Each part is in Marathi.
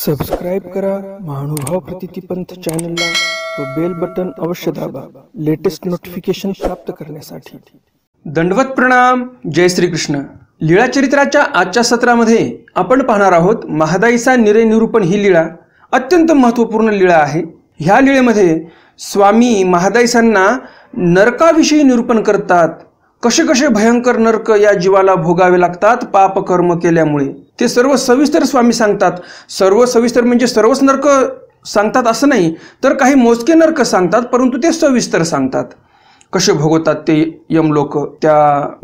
सबस्क्राईब करा महानुभाव प्रतितीपंथ चॅनलला व बेल बटन अवश्य दाबा लेटेस्ट नोटिफिकेशन प्राप्त करण्यासाठी दंडवत प्रणाम जय कृष्ण लीळा चरित्राच्या आजच्या सत्रामध्ये आपण पाहणार आहोत महादाईचा निरय निरूपण ही लीळा अत्यंत महत्त्वपूर्ण लीळा आहे ह्या लीळेमध्ये स्वामी महादाईसांना नरकाविषयी निरूपण करतात कसे कसे भयंकर नरक या जीवाला भोगावे लागतात पाप कर्म केल्यामुळे ते सर्व सविस्तर स्वामी सांगतात सर्व सविस्तर म्हणजे सर्वच नरक सांगतात असं नाही तर काही मोजके नरक सांगतात परंतु ते सविस्तर सांगतात कसे भोगवतात ते यम लोक त्या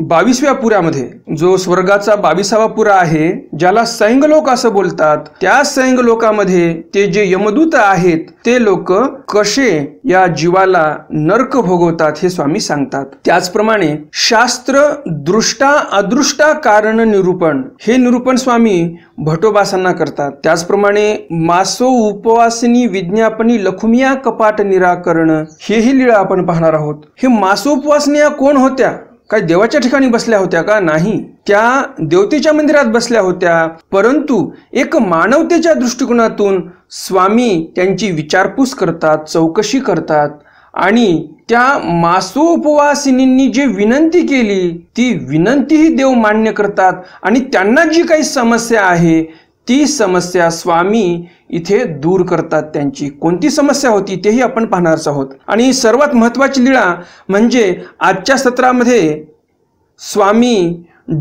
बावीसव्या पुरामध्ये जो स्वर्गाचा बावीसावा पुरा आहे ज्याला सैंग लोक असं बोलतात त्या सैंग लोकामध्ये ते जे यमदूत आहेत ते लोक कसे या जीवाला नर्क भोगवतात हे स्वामी सांगतात त्याचप्रमाणे शास्त्र दृष्टा अदृष्टा कारण निरूपण हे निरूपण स्वामी भटोबासांना करतात त्याचप्रमाणे मासो उपवासनी विज्ञापनी लखुमिया कपाट निराकरण हेही लीळा आपण पाहणार आहोत हे मासो उपवासनिया कोण होत्या काय देवाच्या ठिकाणी बसल्या होत्या का नाही त्या देवतेच्या मंदिरात बसल्या होत्या परंतु एक मानवतेच्या दृष्टिकोनातून स्वामी त्यांची विचारपूस करतात चौकशी करतात आणि त्या मासू उपवासिनींनी जी विनंती केली ती विनंतीही देव मान्य करतात आणि त्यांना जी काही समस्या आहे ती समस्या स्वामी इथे दूर करतात त्यांची कोणती समस्या होती तेही आपण पाहणारच आहोत आणि सर्वात महत्वाची लीळा म्हणजे आजच्या सत्रामध्ये स्वामी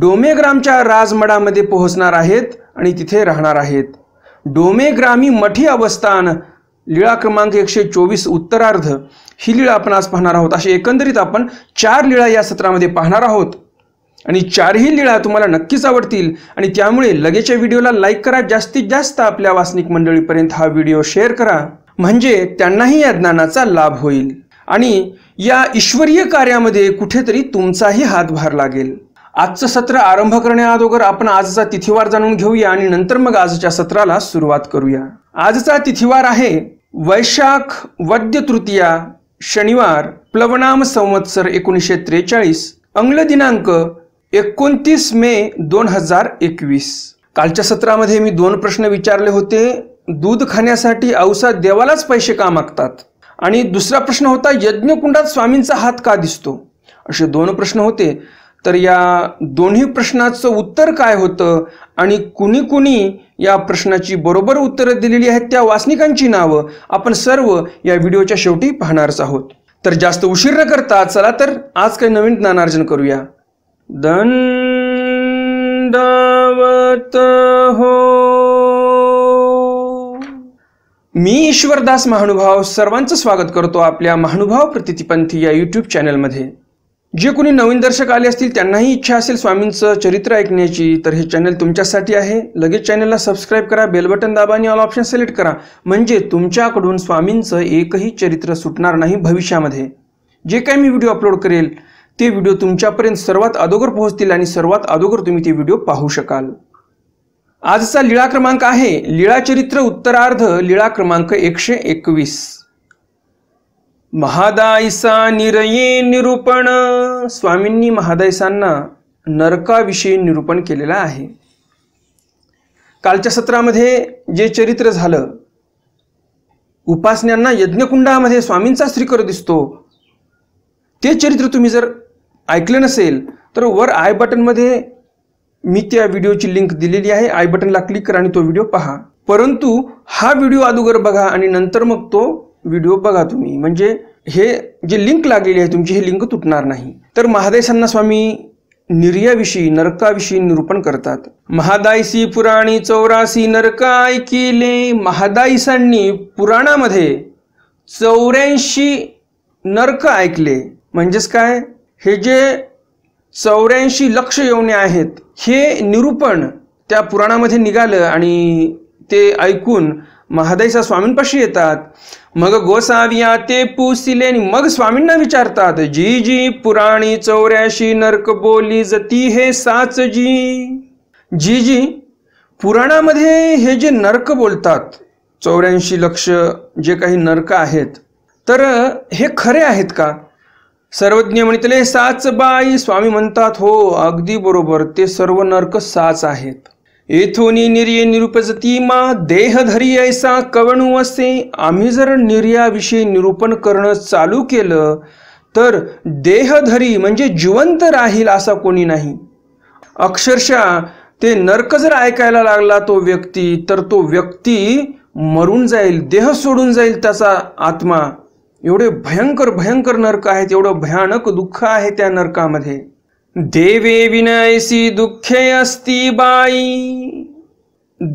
डोमेग्रामच्या राजमडामध्ये पोहोचणार आहेत आणि तिथे राहणार आहेत डोमेग्रामी मठी अवस्थान लीळा क्रमांक एकशे चोवीस उत्तरार्ध ही लीळा आपण आज पाहणार आहोत अशी एकंदरीत आपण चार लीळा या सत्रामध्ये पाहणार आहोत आणि चारही लीळा तुम्हाला नक्कीच आवडतील आणि त्यामुळे लगेच व्हिडिओला लाईक करा जास्तीत जास्त आपल्या वासनिक मंडळीपर्यंत हा व्हिडिओ शेअर करा म्हणजे त्यांनाही या ज्ञानाचा लाभ होईल आणि या ईश्वरीय कार्यामध्ये कुठेतरी तुमचाही हातभार लागेल आजचं सत्र आरंभ करण्याअगोदर आपण आजचा तिथीवार जाणून घेऊया आणि नंतर मग आजच्या सत्राला सुरुवात करूया आजचा तिथीवार आहे वैशाख वद्य तृतीया शनिवार प्लवनाम संवत्सर एकोणीसशे त्रेचाळीस अंगल दिनांक एकोणतीस मे दोन हजार एकवीस कालच्या सत्रामध्ये मी दोन प्रश्न विचारले होते दूध खाण्यासाठी औसा देवालाच पैसे का मागतात आणि दुसरा प्रश्न होता यज्ञकुंडात स्वामींचा हात का दिसतो असे दोन प्रश्न होते तर या दोन्ही प्रश्नाचं उत्तर काय होतं आणि कुणी कुणी या प्रश्नाची बरोबर उत्तरं दिलेली आहेत त्या वासनिकांची नावं आपण सर्व या व्हिडिओच्या शेवटी पाहणारच आहोत तर जास्त उशीर न करता चला तर आज काही नवीन ज्ञानार्जन करूया दंडवत हो मी ईश्वरदास महानुभाव सर्वांचं स्वागत करतो आपल्या महानुभाव प्रतितीपंथी या युट्यूब चॅनलमध्ये जे कोणी नवीन दर्शक आले असतील त्यांनाही इच्छा असेल स्वामींचं चरित्र ऐकण्याची तर हे चॅनल तुमच्यासाठी आहे लगेच चॅनलला सबस्क्राईब करा बेल बटन दाबा आणि ऑल ऑप्शन सिलेक्ट करा म्हणजे तुमच्याकडून स्वामींचं एकही चरित्र सुटणार नाही भविष्यामध्ये जे काही मी व्हिडिओ अपलोड करेल ते व्हिडिओ तुमच्यापर्यंत सर्वात अगोदर पोहोचतील आणि सर्वात अगोदर तुम्ही ते व्हिडिओ पाहू शकाल आजचा लीळा क्रमांक आहे चरित्र उत्तरार्ध लीळा क्रमांक एकशे एकवीस महादायसा निरये निरूपण स्वामींनी महादायसांना नरकाविषयी निरूपण केलेलं आहे कालच्या सत्रामध्ये जे चरित्र झालं उपासण्यांना यज्ञकुंडामध्ये स्वामींचा श्रीकर दिसतो ते चरित्र तुम्ही जर ऐकलं नसेल तर वर आय बटनमध्ये मी त्या व्हिडिओची लिंक दिलेली आहे आय बटनला क्लिक करा आणि तो व्हिडिओ पहा परंतु हा व्हिडिओ अगोदर बघा आणि नंतर मग तो व्हिडिओ बघा तुम्ही म्हणजे हे जे लिंक लागलेली आहे तुमची हे लिंक तुटणार नाही तर महादेशांना स्वामी निर्याविषयी नरकाविषयी निरूपण करतात महादायसी पुराणी चौरासी नरक ऐकले महादाईसांनी पुराणामध्ये चौऱ्याऐंशी नरक ऐकले म्हणजेच काय हे जे चौऱ्याऐंशी लक्ष येवणे आहेत हे निरूपण त्या पुराणामध्ये निघालं आणि ते ऐकून महादाईसा स्वामींपाशी येतात मग गोसाविया ते पुसिले मग स्वामींना विचारतात जी जी पुराणी चौऱ्याशी नरक बोली जती हे साच जी जी जी पुराणामध्ये हे जे नर्क बोलतात चौऱ्याऐंशी लक्ष जे काही नरक आहेत तर हे खरे आहेत का सर्वज्ञ म्हणितले साच बाई स्वामी म्हणतात हो अगदी बरोबर ते सर्व नर्क साच आहेत येथोनी निर्य मा देहधरी ऐसा कवणू असे आम्ही जर निर्याविषयी निरूपण करणं चालू केलं तर देहधरी म्हणजे जिवंत राहील असा कोणी नाही अक्षरशः ते नर्क जर ऐकायला लागला तो व्यक्ती तर तो व्यक्ती मरून जाईल देह सोडून जाईल त्याचा आत्मा एवढे भयंकर भयंकर नर्क आहेत एवढं भयानक दुःख आहे त्या नरकामध्ये देवे विनायसी दुःखे असती बाई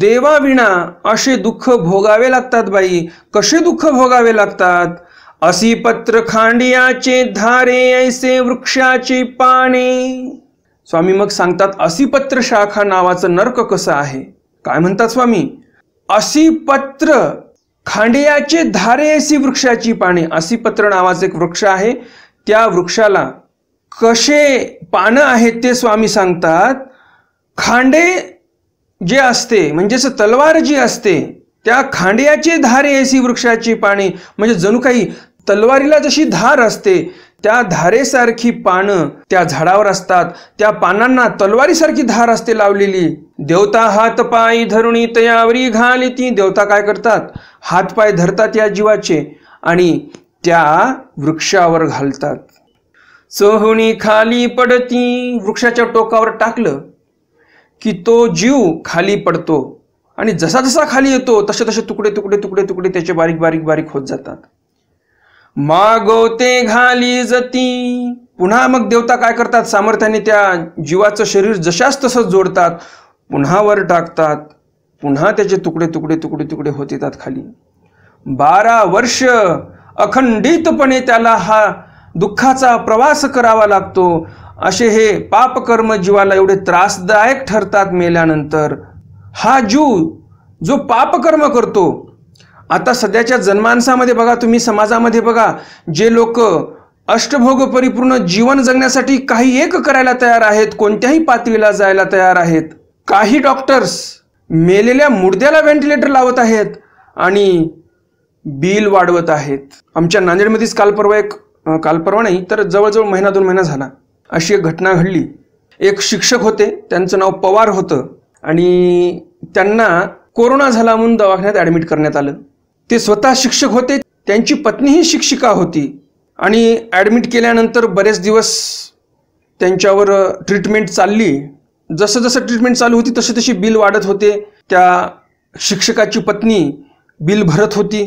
देवाविना असे दुःख भोगावे लागतात बाई कसे दुःख भोगावे लागतात असी पत्र खांडियाचे धारे ऐसे वृक्षाचे पाने स्वामी मग सांगतात पत्र शाखा नावाचं नर्क कसं आहे काय म्हणतात स्वामी पत्र खांडियाचे धारे ऐसी वृक्षाची पाने पत्र नावाचं एक वृक्ष आहे त्या वृक्षाला कसे पानं आहेत ते स्वामी सांगतात खांडे जे असते म्हणजेच तलवार जी असते त्या खांड्याचे धारे ऐसी वृक्षाची पाने म्हणजे जणू काही तलवारीला जशी धार असते त्या धारेसारखी पानं त्या झाडावर असतात त्या पानांना तलवारीसारखी धार असते लावलेली देवता हात पाय धरुणी तयावरी ती देवता काय करतात हातपाय धरतात या जीवाचे आणि त्या वृक्षावर घालतात चहणी खाली पडती वृक्षाच्या टोकावर टाकलं की तो जीव खाली पडतो आणि जसा जसा खाली येतो तसे तसे तुकडे तुकडे तुकडे तुकडे त्याचे बारीक बारीक बारीक होत जातात मागवते घाली जती पुन्हा मग देवता काय करतात सामर्थ्याने त्या जीवाचं शरीर जशाच तसंच जोडतात पुन्हा वर टाकतात पुन्हा त्याचे तुकडे तुकडे तुकडे तुकडे होत येतात खाली बारा वर्ष अखंडितपणे त्याला हा दुःखाचा प्रवास करावा लागतो असे हे पापकर्म जीवाला एवढे त्रासदायक ठरतात मेल्यानंतर हा जीव जो पापकर्म करतो आता सध्याच्या जनमानसामध्ये बघा तुम्ही समाजामध्ये बघा जे लोक अष्टभोग परिपूर्ण जीवन जगण्यासाठी काही एक करायला तयार आहेत कोणत्याही पातळीला जायला तयार आहेत काही डॉक्टर्स मेलेल्या मुर्द्याला व्हेंटिलेटर लावत आहेत आणि बिल वाढवत आहेत आमच्या नांदेडमध्येच काल परवा एक काल परवा नाही तर जवळजवळ महिना दोन महिना झाला अशी एक घटना घडली एक शिक्षक होते त्यांचं नाव पवार होतं आणि त्यांना कोरोना झाला म्हणून दवाखान्यात ॲडमिट करण्यात आलं ते स्वतः शिक्षक होते त्यांची पत्नीही शिक्षिका होती आणि ॲडमिट केल्यानंतर बरेच दिवस त्यांच्यावर ट्रीटमेंट चालली जसं जसं ट्रीटमेंट चालू होती तसे तशी बिल वाढत होते त्या शिक्षकाची पत्नी बिल भरत होती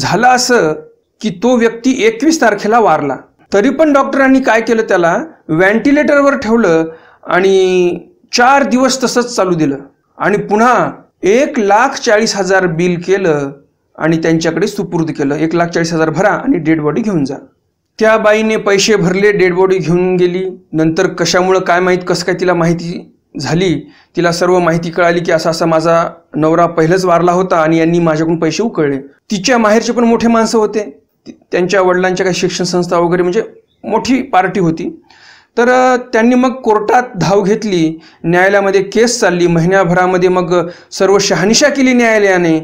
झालं असं की तो व्यक्ती एकवीस तारखेला वारला तरी पण डॉक्टरांनी काय केलं त्याला व्हेंटिलेटरवर ठेवलं आणि चार दिवस तसंच चालू दिलं आणि पुन्हा एक लाख चाळीस हजार बिल केलं आणि त्यांच्याकडे सुपूर्द केलं एक लाख चाळीस हजार भरा आणि डेड बॉडी घेऊन जा त्या बाईने पैसे भरले डेड बॉडी घेऊन गेली नंतर कशामुळं काय माहीत कसं काय तिला माहिती झाली तिला सर्व माहिती कळाली की असा असा माझा नवरा पहिलंच वारला होता आणि यांनी माझ्याकडून पैसे उकळले तिच्या माहेरचे पण मोठे माणसं होते त्यांच्या वडिलांच्या काही शिक्षण संस्था वगैरे म्हणजे मोठी पार्टी होती तर त्यांनी मग कोर्टात धाव घेतली न्यायालयामध्ये केस चालली महिन्याभरामध्ये मग सर्व शहानिशा केली न्यायालयाने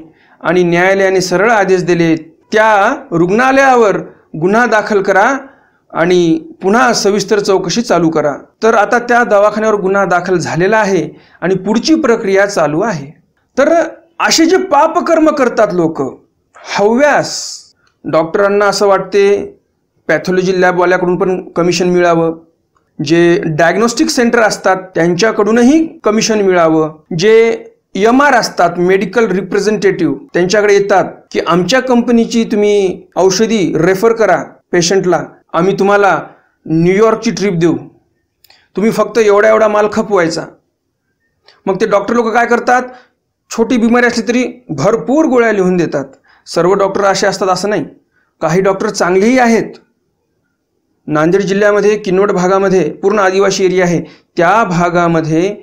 आणि न्यायालयाने सरळ आदेश दिले त्या रुग्णालयावर गुन्हा दाखल करा आणि पुन्हा सविस्तर चौकशी चालू करा तर आता त्या दवाखान्यावर गुन्हा दाखल झालेला आहे आणि पुढची प्रक्रिया चालू आहे तर असे जे पापकर्म करतात लोक हव्यास डॉक्टरांना असं वाटते पॅथॉलॉजी लॅबवाल्याकडून पण कमिशन मिळावं जे डायग्नोस्टिक सेंटर असतात त्यांच्याकडूनही कमिशन मिळावं जे एम आर असतात मेडिकल रिप्रेझेंटेटिव्ह त्यांच्याकडे येतात की आमच्या कंपनीची तुम्ही औषधी रेफर करा पेशंटला आम्ही तुम्हाला न्यूयॉर्कची ट्रिप देऊ तुम्ही फक्त एवढा एवढा माल खपवायचा मग ते डॉक्टर लोक काय करतात छोटी बिमारी असली तरी भरपूर गोळ्या लिहून देतात सर्व डॉक्टर असे असतात असं नाही काही डॉक्टर चांगलेही आहेत नांदेड जिल्ह्यामध्ये किनवट भागामध्ये पूर्ण आदिवासी एरिया आहे त्या भागामध्ये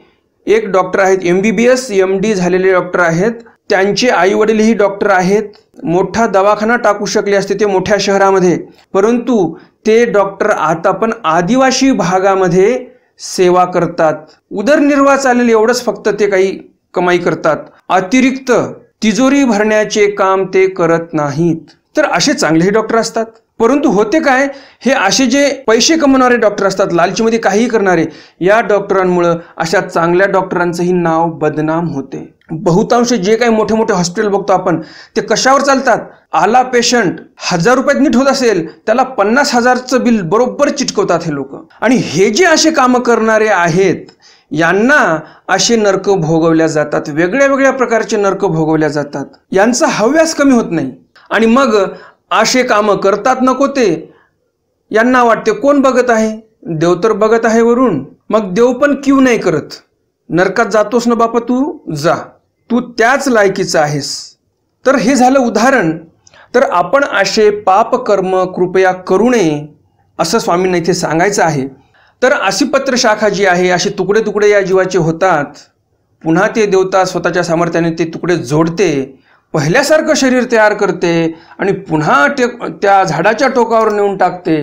एक डॉक्टर आहेत M B B S M D झालेले डॉक्टर आहेत त्यांचे वडीलही डॉक्टर आहेत मोठा दवाखाना टाकू शकले असते ते मोठ्या शहरामध्ये परंतु ते डॉक्टर आता पण आदिवासी भागामध्ये सेवा करतात उदरनिर्वाह चालेल एवढंच फक्त ते काही कमाई करतात अतिरिक्त तिजोरी भरण्याचे काम ते करत नाहीत तर असे चांगलेही डॉक्टर असतात परंतु होते काय हे असे जे पैसे कमवणारे डॉक्टर असतात लालचीमध्ये काहीही करणारे या डॉक्टरांमुळं अशा चांगल्या डॉक्टरांचंही नाव बदनाम होते बहुतांश जे काही मोठे मोठे हॉस्पिटल बघतो आपण ते कशावर चालतात आला पेशंट हजार रुपयात नीट होत असेल त्याला पन्नास हजारचं बिल बरोबर चिटकवतात हे लोक आणि हे जे असे कामं करणारे आहेत यांना असे नरक भोगवल्या जातात वेगळ्या वेगळ्या प्रकारचे नरक भोगवल्या जातात यांचा हव्यास कमी होत नाही आणि मग असे कामं करतात नको ते यांना वाटते कोण बघत आहे देव तर बघत आहे वरून मग देव पण क्यू नाही करत नरकात जातोस ना बापा तू जा तू त्याच लायकीचा आहेस तर हे झालं उदाहरण तर आपण असे पापकर्म कृपया करू नये असं स्वामींना इथे सांगायचं आहे तर अशी शाखा जी आहे असे तुकडे तुकडे या जीवाचे होतात पुन्हा ते देवता स्वतःच्या सामर्थ्याने ते तुकडे जोडते पहिल्यासारखं शरीर तयार करते आणि पुन्हा त्या झाडाच्या टोकावर नेऊन टाकते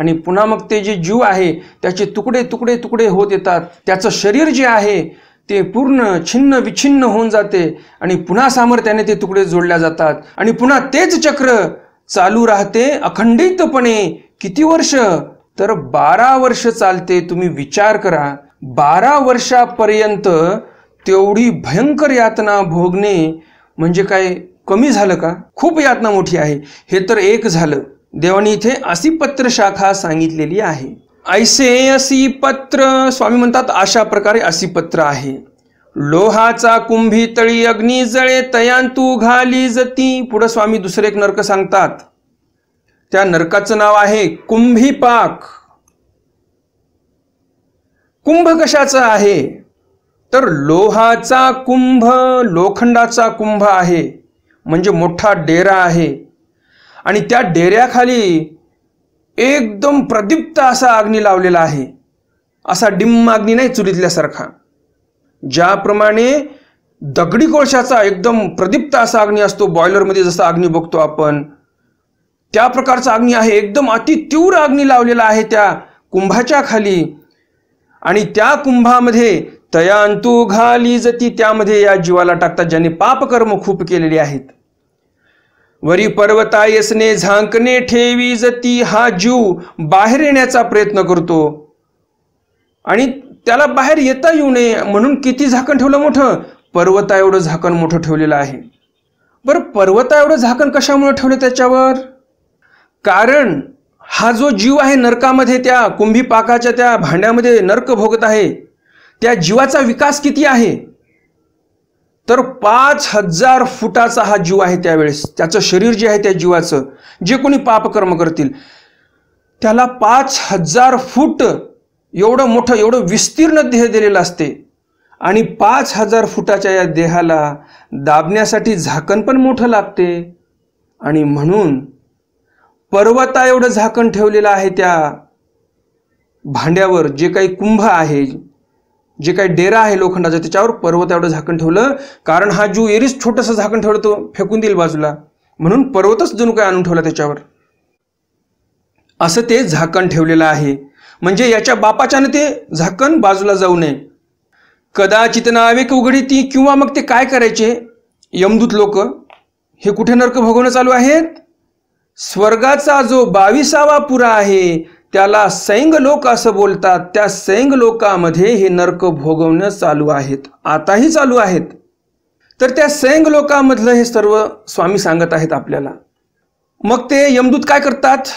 आणि पुन्हा मग ते जे जीव आहे त्याचे तुकडे तुकडे तुकडे होत येतात त्याचं शरीर जे आहे ते पूर्ण छिन्न विछिन्न होऊन जाते आणि पुन्हा सामर्थ्याने ते तुकडे जोडल्या जातात आणि पुन्हा तेच चक्र चालू राहते अखंडितपणे किती वर्ष तर बारा वर्ष चालते तुम्ही विचार करा बारा वर्षापर्यंत तेवढी भयंकर यातना भोगणे म्हणजे काय कमी झालं का खूप यातना मोठी आहे हे तर एक झालं देवानी इथे अशी पत्र शाखा सांगितलेली आहे ऐसे असी पत्र स्वामी म्हणतात अशा प्रकारे अशी पत्र आहे लोहाचा कुंभी तळी अग्नी जळे तयांतू घाली जती पुढे स्वामी दुसरे एक नरक सांगतात त्या नरकाचं नाव आहे कुंभी पाक कुंभ कशाचा आहे तर लोहाचा कुंभ लोखंडाचा कुंभ आहे म्हणजे मोठा डेरा आहे आणि त्या डेऱ्याखाली एकदम प्रदीप्त असा अग्नी लावलेला आहे असा डिम्म अग्नी नाही चुलीतल्यासारखा ज्याप्रमाणे दगडी कोळशाचा एकदम प्रदीप्त असा अग्नी असतो बॉयलरमध्ये जसा अग्नी बघतो आपण त्या प्रकारचा अग्नी आहे एकदम अति तीव्र अग्नी लावलेला आहे त्या कुंभाच्या खाली आणि त्या कुंभामध्ये तयांतू घाली जती त्यामध्ये या जीवाला टाकतात ज्याने पापकर्म खूप केलेले आहेत वरी पर्वता झांकणे ठेवी जती हा जीव बाहेर येण्याचा प्रयत्न करतो आणि त्याला बाहेर येता येऊ नये म्हणून किती झाकण ठेवलं मोठं पर्वता एवढं झाकण मोठं ठेवलेलं आहे बरं पर्वता एवढं झाकण कशामुळे ठेवलं त्याच्यावर कारण हा जो जीव आहे नरकामध्ये त्या कुंभी पाकाच्या त्या भांड्यामध्ये नरक भोगत आहे त्या जीवाचा विकास किती आहे तर पाच हजार फुटाचा हा जीव आहे त्यावेळेस त्याचं शरीर जे आहे त्या जीवाचं जे कोणी पापकर्म करतील त्याला पाच हजार फूट एवढं मोठं एवढं विस्तीर्ण देह दिलेलं असते आणि पाच हजार फुटाच्या या देहाला दाबण्यासाठी झाकण पण मोठं लागते आणि म्हणून पर्वता एवढं झाकण ठेवलेलं आहे त्या भांड्यावर जे काही कुंभ आहे जे काही डेरा आहे लोखंडाचा त्याच्यावर पर्वत एवढं झाकण ठेवलं कारण हा जू एरीस छोटंसं झाकण ठेवलं तो फेकून देईल बाजूला म्हणून पर्वतच जणू काय आणून ठेवला त्याच्यावर असं ते झाकण ठेवलेलं आहे म्हणजे याच्या बापाच्यानं ते झाकण बाजूला जाऊ नये कदाचित नावेक उघडी ती किंवा मग ते काय करायचे यमदूत लोक हे कुठे नरक भोगवणं चालू आहेत स्वर्गाचा जो बावीसावा पुरा आहे त्याला सैंग लोक असं बोलतात त्या सैंग लोकामध्ये हे नरक भोगवणं चालू आहेत आताही चालू आहेत तर त्या सैंग लोकामधलं हे सर्व स्वामी सांगत आहेत आपल्याला मग ते यमदूत काय करतात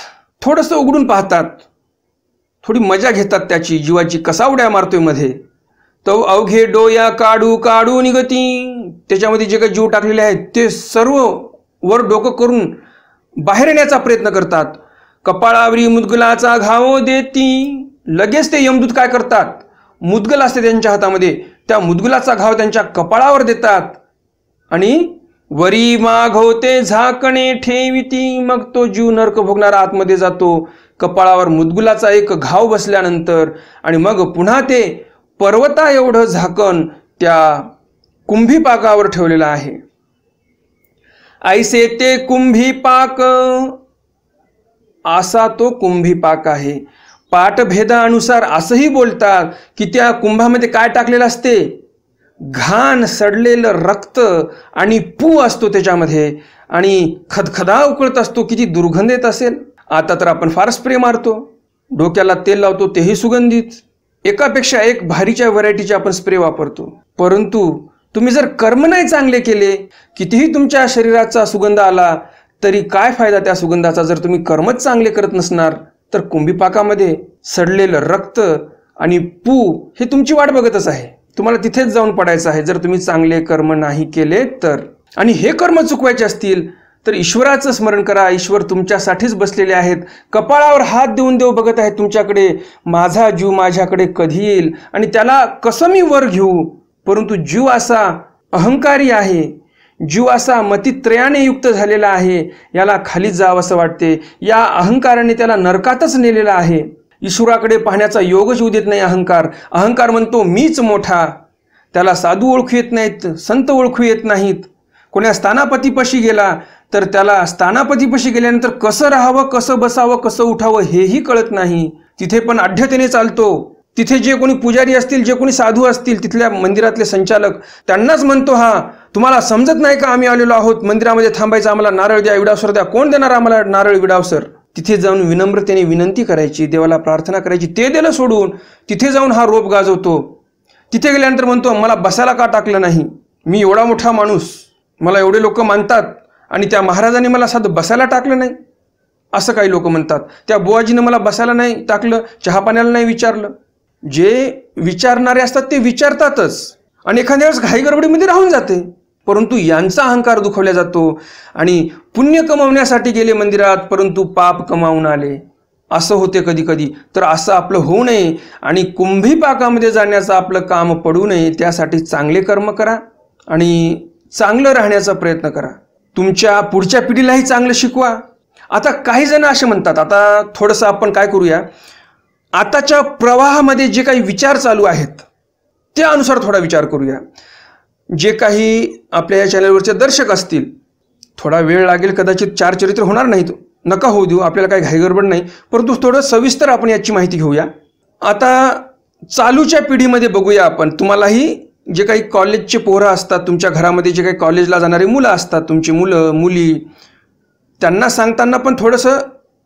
थोडंसं उघडून पाहतात थोडी मजा घेतात त्याची जीवाची कसा उड्या मारतोय मध्ये तो अवघे डोया काढू काढू निगती त्याच्यामध्ये जे काही जीव टाकलेले आहेत ते सर्व वर डोकं करून बाहेर येण्याचा प्रयत्न करतात कपाळावरी मुदगलाचा घाव देती लगेच ते यमदूत काय करतात मुदगल असते त्यांच्या हातामध्ये त्या मुदगलाचा घाव त्यांच्या कपाळावर देतात आणि वरी माघवते झाकणे ठेविती मग तो जीव नर्क भोगणारा आतमध्ये जातो कपाळावर मुदगुलाचा एक घाव बसल्यानंतर आणि मग पुन्हा ते पर्वता एवढं झाकण त्या कुंभीपाकावर ठेवलेलं आहे ऐसे ते कुंभी पाक आसा तो कुंभी पाक आहे पाठभेदानुसार असंही बोलतात की त्या कुंभामध्ये काय टाकलेलं असते घाण सडलेलं रक्त आणि पू असतो त्याच्यामध्ये आणि खदखदा उकळत असतो किती दुर्गंध येत असेल आता तर आपण फार स्प्रे मारतो डोक्याला तेल लावतो तेही सुगंधित एकापेक्षा एक भारीच्या व्हरायटीचे आपण स्प्रे वापरतो परंतु तुम्ही जर कर्म नाही चांगले केले कितीही तुमच्या शरीराचा सुगंध आला तरी काय फायदा त्या सुगंधाचा जर तुम्ही कर्मच चांगले करत नसणार तर कुंभीपाकामध्ये सडलेलं रक्त आणि पू हे तुमची वाट बघतच आहे तुम्हाला तिथेच जाऊन पडायचं आहे जर तुम्ही चांगले कर्म नाही केले तर आणि हे कर्म चुकवायचे असतील तर ईश्वराचं स्मरण करा ईश्वर तुमच्यासाठीच बसलेले आहेत कपाळावर हात देऊन देव बघत आहे तुमच्याकडे माझा जीव माझ्याकडे कधी येईल आणि त्याला कसं मी वर घेऊ परंतु जीव असा अहंकारी आहे जीव असा मतित्रयाने युक्त झालेला आहे याला खाली असं वाटते या अहंकाराने त्याला नरकातच नेलेला आहे ईश्वराकडे पाहण्याचा योगच उदित नाही अहंकार अहंकार म्हणतो मीच मोठा त्याला साधू ओळखू येत नाहीत संत ओळखू येत नाहीत कोण्या स्थानापतीपाशी गेला तर त्याला स्थानापतीपाशी गेल्यानंतर कसं राहावं कसं बसावं कसं उठावं हेही कळत नाही तिथे पण आढ्यतेने चालतो तिथे जे कोणी पुजारी असतील जे कोणी साधू असतील तिथल्या मंदिरातले संचालक त्यांनाच म्हणतो हा तुम्हाला समजत नाही का आम्ही आलेलो आहोत मंदिरामध्ये थांबायचं आम्हाला नारळ द्या विडावसर द्या कोण देणार आम्हाला नारळ विडावसर तिथे जाऊन विनम्रतेने विनंती करायची देवाला प्रार्थना करायची ते देणं सोडून तिथे जाऊन हा रोप गाजवतो तिथे गेल्यानंतर म्हणतो मला बसायला का टाकलं नाही मी एवढा मोठा माणूस मला एवढे लोक मानतात आणि त्या महाराजाने मला साधं बसायला टाकलं नाही असं काही लोक म्हणतात त्या बुवाजीनं मला बसायला नाही टाकलं चहापाण्याला नाही विचारलं जे विचारणारे असतात ते विचारतातच आणि एखाद्या वेळेस घाई गडबडीमध्ये राहून जाते परंतु यांचा अहंकार दुखवला जातो आणि पुण्य कमावण्यासाठी गेले मंदिरात परंतु पाप कमावून आले असं होते कधी कधी तर असं आपलं होऊ नये आणि कुंभी पाकामध्ये जाण्याचं आपलं काम पडू नये त्यासाठी चांगले कर्म करा आणि चांगलं राहण्याचा प्रयत्न करा तुमच्या पुढच्या पिढीलाही चांगलं शिकवा आता काही जण असे म्हणतात आता थोडंसं आपण काय करूया आताच्या प्रवाहामध्ये जे काही विचार चालू आहेत त्यानुसार थोडा विचार करूया जे काही आपल्या या चॅनलवरचे दर्शक असतील थोडा वेळ लागेल कदाचित चार चरित्र होणार नाहीत नका होऊ देऊ आपल्याला काही गडबड नाही परंतु थोडं सविस्तर आपण याची माहिती घेऊया आता चालूच्या पिढीमध्ये बघूया आपण तुम्हालाही जे काही कॉलेजचे पोहरं असतात तुमच्या घरामध्ये जे काही कॉलेजला जाणारी मुलं असतात तुमची मुलं मुली त्यांना सांगताना पण थोडंसं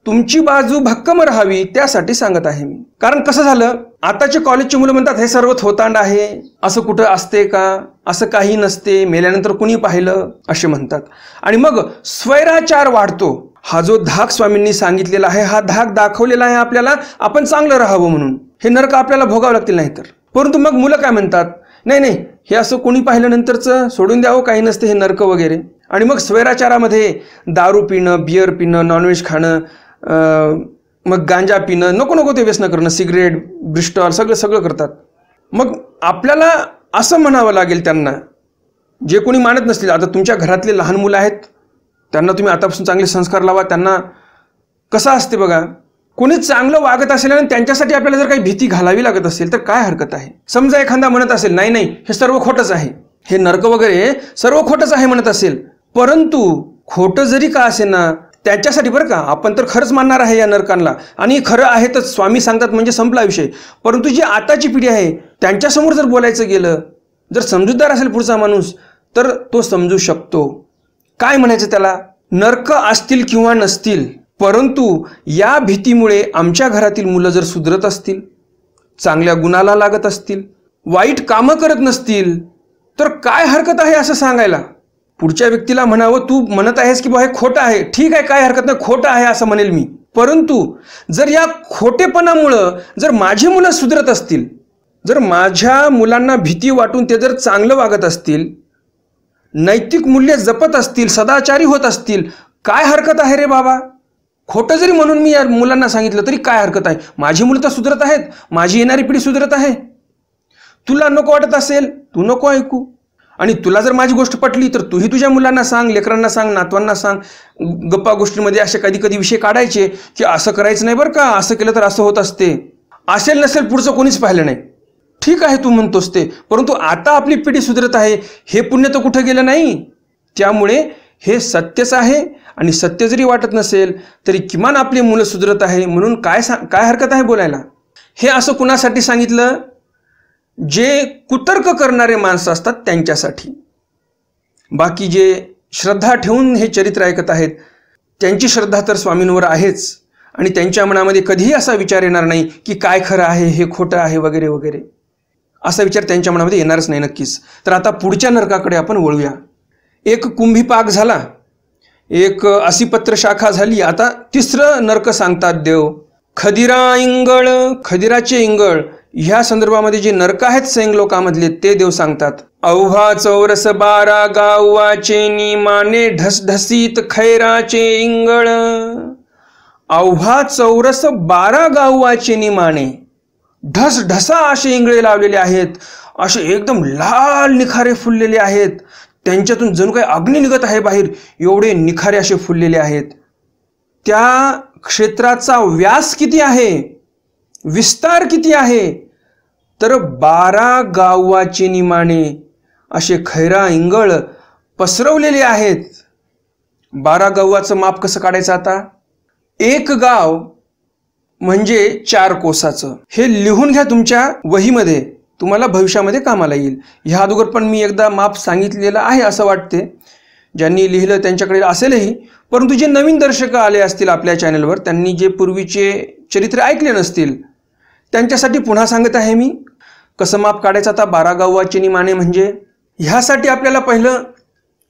तुमची बाजू भक्कम राहावी त्यासाठी सांगत आहे मी कारण कसं झालं आताचे कॉलेजची मुलं म्हणतात हे सर्व थोतांड आहे असं कुठं असते का असं काही नसते मेल्यानंतर कुणी पाहिलं असे म्हणतात आणि मग स्वैराचार वाढतो हा जो धाक स्वामींनी सांगितलेला आहे हा धाक दाखवलेला आहे आपल्याला आपण चांगलं राहावं म्हणून हे नरक आपल्याला भोगावं लागतील नाही तर परंतु मग मुलं काय म्हणतात नाही नाही हे असं कोणी पाहिल्यानंतरचं सोडून द्यावं काही नसते हे नरक वगैरे आणि मग स्वैराचारामध्ये दारू पिणं बियर पिणं नॉनव्हेज खाणं मग गांजा पिणं नको नको ते व्यसनं करणं सिगरेट ब्रिस्टॉल सगळं सगळं करतात मग आपल्याला असं म्हणावं लागेल त्यांना जे कोणी मानत नसतील आता तुमच्या घरातले लहान मुलं आहेत त्यांना तुम्ही आतापासून चांगले संस्कार लावा त्यांना कसं असते बघा कोणी चांगलं वागत असेल आणि त्यांच्यासाठी आपल्याला जर काही भीती घालावी लागत असेल तर काय हरकत आहे समजा एखादा म्हणत असेल नाही नाही हे सर्व खोटंच आहे हे नरक वगैरे सर्व खोटंच आहे म्हणत असेल परंतु खोटं जरी का असे ना त्याच्यासाठी बरं का आपण तर खरंच मानणार आहे या नरकांना आणि खरं आहे तर स्वामी सांगतात म्हणजे संपला विषय परंतु जी आताची पिढी आहे त्यांच्यासमोर जर बोलायचं गेलं जर समजूतदार असेल पुढचा माणूस तर तो समजू शकतो काय म्हणायचं त्याला नरक असतील किंवा नसतील परंतु या भीतीमुळे आमच्या घरातील मुलं जर सुधरत असतील चांगल्या गुणाला लागत असतील वाईट कामं करत नसतील तर काय हरकत आहे असं सांगायला पुढच्या व्यक्तीला म्हणावं तू म्हणत आहेस की बाबा हे खोटं आहे ठीक आहे काय हरकत नाही खोटं आहे असं म्हणेल मी परंतु जर या खोटेपणामुळं जर माझी मुलं सुधरत असतील जर माझ्या मुलांना भीती वाटून ते जर चांगलं वागत असतील नैतिक मूल्य जपत असतील सदाचारी होत असतील काय हरकत आहे रे बाबा खोटं जरी म्हणून मी या मुलांना सांगितलं तरी काय हरकत आहे माझी मुलं तर सुधरत आहेत माझी येणारी पिढी सुधरत आहे तुला नको वाटत असेल तू नको ऐकू आणि तुला जर माझी गोष्ट पटली तर तूही तुझ्या मुलांना सांग लेकरांना सांग नातवांना सांग गप्पा गोष्टींमध्ये असे कधी कधी विषय काढायचे की असं करायचं नाही बरं का असं केलं तर असं होत असते असेल नसेल पुढचं कोणीच पाहिलं नाही ठीक आहे तू म्हणतोस ते परंतु आता आपली पिढी सुधरत आहे हे पुण्य तर कुठं गेलं नाही त्यामुळे हे सत्यच आहे आणि सत्य जरी वाटत नसेल तरी किमान आपली मुलं सुधरत आहे म्हणून काय सा काय हरकत आहे बोलायला हे असं कुणासाठी सांगितलं जे कुतर्क करणारे माणसं असतात त्यांच्यासाठी बाकी जे श्रद्धा ठेवून हे चरित्र ऐकत आहेत त्यांची श्रद्धा तर स्वामींवर आहेच आणि त्यांच्या मनामध्ये कधीही असा विचार येणार नाही की काय खरं आहे हे खोटं आहे वगैरे वगैरे असा विचार त्यांच्या मनामध्ये येणारच नाही नक्कीच तर आता पुढच्या नरकाकडे आपण वळूया एक कुंभीपाक झाला एक असीपत्र शाखा झाली आता तिसरं नरक सांगतात देव खदिरा इंगळ खदिराचे इंगळ ह्या संदर्भामध्ये जे नरक आहेत सैंग लोकामधले ते देव सांगतात अव्हा चौरस बारा गावाचे निमाने ढसढसीत खैराचे इंगळ अव्हा चौरस बारा गावाचे निमाने ढसढसा असे इंगळे लावलेले आहेत असे एकदम लाल निखारे फुललेले आहेत त्यांच्यातून जणू काही अग्नी निघत आहे बाहेर एवढे निखारे असे फुललेले आहेत त्या क्षेत्राचा व्यास किती आहे विस्तार किती आहे तर बारा गावाची निमाणे असे खैरा इंगळ पसरवलेले आहेत बारा गावाचं माप कसं काढायचं आता एक गाव म्हणजे चार कोसाचं हे लिहून घ्या तुमच्या वहीमध्ये तुम्हाला भविष्यामध्ये कामाला येईल ह्या अगोदर पण मी एकदा माप सांगितलेलं आहे असं वाटते ज्यांनी लिहिलं त्यांच्याकडे असेलही परंतु जे नवीन दर्शक आले असतील आपल्या चॅनलवर त्यांनी जे पूर्वीचे चरित्र ऐकले नसतील त्यांच्यासाठी पुन्हा सांगत आहे मी कसं माप काढायचं आता बारा गावाचे निमाने माने म्हणजे ह्यासाठी आपल्याला पहिलं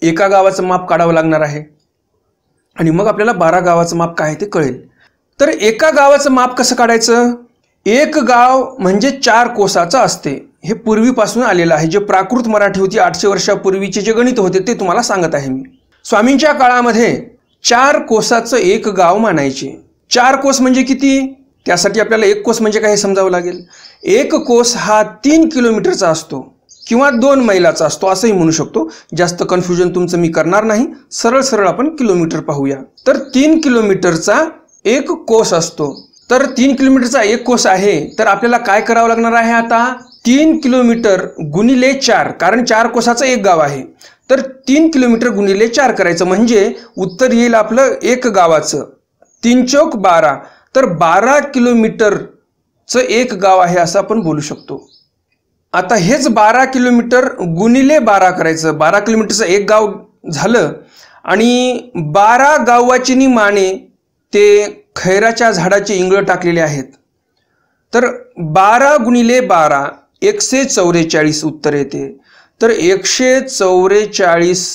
एका गावाचं माप काढावं लागणार आहे आणि मग आपल्याला बारा गावाचं माप काय ते कळेल तर एका गावाचं माप कसं काढायचं एक गाव म्हणजे चार कोसाचं असते हे पूर्वीपासून आलेलं आहे जे प्राकृत मराठी होती आठशे वर्षापूर्वीचे जे गणित होते ते तुम्हाला सांगत आहे मी स्वामींच्या काळामध्ये चार कोसाचं एक गाव मानायचे चार कोस म्हणजे किती त्यासाठी आपल्याला एक कोस म्हणजे काय हे समजावं लागेल एक कोस हा तीन किलोमीटरचा असतो किंवा दोन मैलाचा असतो असंही म्हणू शकतो जास्त कन्फ्युजन तुमचं मी करणार नाही सरळ सरळ आपण किलोमीटर पाहूया तर तीन किलोमीटरचा एक कोस असतो तर तीन किलोमीटरचा एक कोस आहे तर आपल्याला काय करावं लागणार आहे आता तीन किलोमीटर गुणिले चार कारण चार कोसाचं एक गाव आहे तर तीन किलोमीटर गुणिले चार करायचं म्हणजे उत्तर येईल आपलं एक गावाचं तीन चौक बारा तर बारा किलोमीटरचं एक गाव आहे असं आपण बोलू शकतो आता हेच बारा किलोमीटर गुणिले बारा करायचं बारा किलोमीटरचं एक गाव झालं आणि बारा गावाची माने ते खैराच्या झाडाचे इंगळं टाकलेले आहेत तर बारा गुणिले बारा एकशे चौवेचाळीस उत्तर येते तर एकशे चौवेचाळीस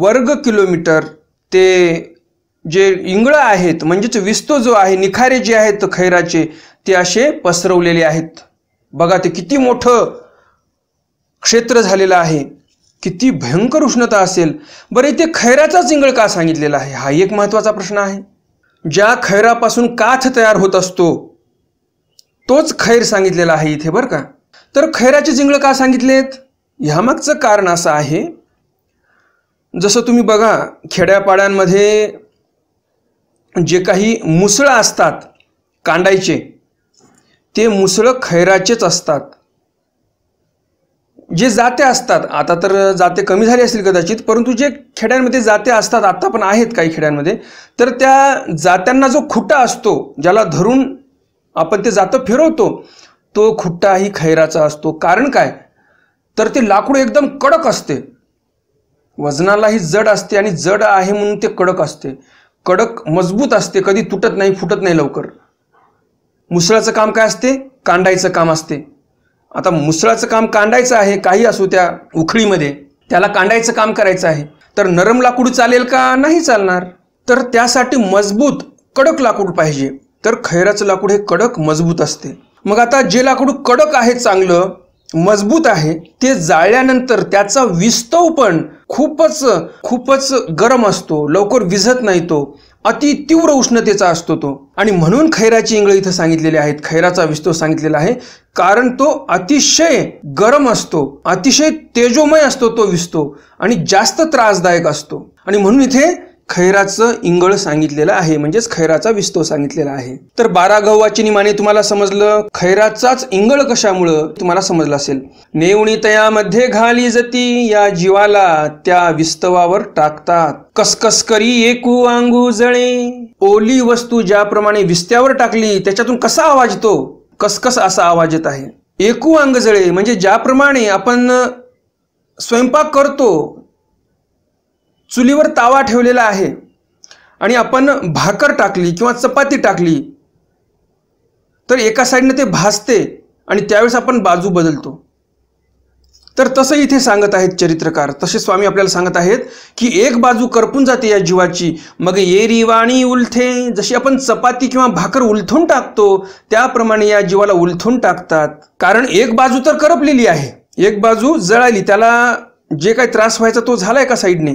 वर्ग किलोमीटर ते जे इंगळं आहेत म्हणजेच विस्तो जो आहे निखारे जे आहेत खैराचे ते असे पसरवलेले आहेत बघा ते किती मोठं क्षेत्र झालेलं आहे किती भयंकर उष्णता असेल बरं इथे खैराचाच इंगळ का सांगितलेला आहे हा एक महत्त्वाचा प्रश्न आहे ज्या खैरापासून काथ तयार होत असतो तोच खैर सांगितलेला आहे इथे बरं का तर खैराचे जिंगळ का सांगितलेत ह्यामागचं कारण असं आहे जसं तुम्ही बघा खेड्यापाड्यांमध्ये जे काही मुसळं असतात कांडायचे ते मुसळं खैराचेच असतात जे जाते असतात आता तर जाते कमी झाले असतील कदाचित परंतु जे खेड्यांमध्ये जाते असतात आत्ता पण आहेत काही खेड्यांमध्ये तर त्या जात्यांना जो खुट्टा असतो ज्याला धरून आपण ते जातं फिरवतो तो खुट्टाही खैराचा असतो कारण काय तर ते लाकूड एकदम कडक असते वजनालाही जड असते आणि जड आहे म्हणून ते कडक असते कडक मजबूत असते कधी तुटत नाही फुटत नाही लवकर मुसळाचं काम काय असते कांडायचं काम असते आता मुसळाचं काम कांडायचं आहे काही असू त्या उखळीमध्ये त्याला कांडायचं काम करायचं आहे तर नरम लाकूड चालेल का नाही चालणार तर त्यासाठी मजबूत कडक लाकूड पाहिजे तर खैराचं लाकूड हे कडक मजबूत असते मग आता जे लाकूड कडक आहे चांगलं मजबूत आहे ते जाळल्यानंतर त्याचा विस्तव पण खूपच खूपच गरम असतो लवकर विझत नाही तो अति तीव्र उष्णतेचा असतो तो आणि म्हणून खैराची इंगळ इथं सांगितलेली आहेत खैराचा विस्तव सांगितलेला आहे कारण तो अतिशय गरम असतो अतिशय तेजोमय असतो तो विस्तव आणि जास्त त्रासदायक असतो आणि म्हणून इथे खैराचं इंगळ सांगितलेलं आहे म्हणजेच खैराचा विस्तव सांगितलेला आहे तर बारा गव्हाची निमाने तुम्हाला समजलं खैराचाच इंगळ कशामुळं तुम्हाला समजलं असेल नेवणी तयामध्ये घाली जती या जीवाला त्या विस्तवावर टाकतात कसकस करी एकू आंगू जळे ओली वस्तू ज्याप्रमाणे विस्त्यावर टाकली त्याच्यातून कसा आवाज येतो कसकस असा आवाज येत आहे एकू अंग जळे म्हणजे ज्याप्रमाणे आपण स्वयंपाक करतो चुलीवर तावा ठेवलेला आहे आणि आपण भाकर टाकली किंवा चपाती टाकली तर एका साईडनं ते भासते आणि त्यावेळेस आपण बाजू बदलतो तर तसं इथे सांगत आहेत चरित्रकार तसे स्वामी आपल्याला सांगत आहेत की एक बाजू करपून जाते या जीवाची मग ये रिवाणी उलथे जशी आपण चपाती किंवा भाकर उलथून टाकतो त्याप्रमाणे या जीवाला उलथून टाकतात कारण एक बाजू तर करपलेली आहे एक बाजू जळाली त्याला जे काही त्रास व्हायचा तो झाला एका साईडने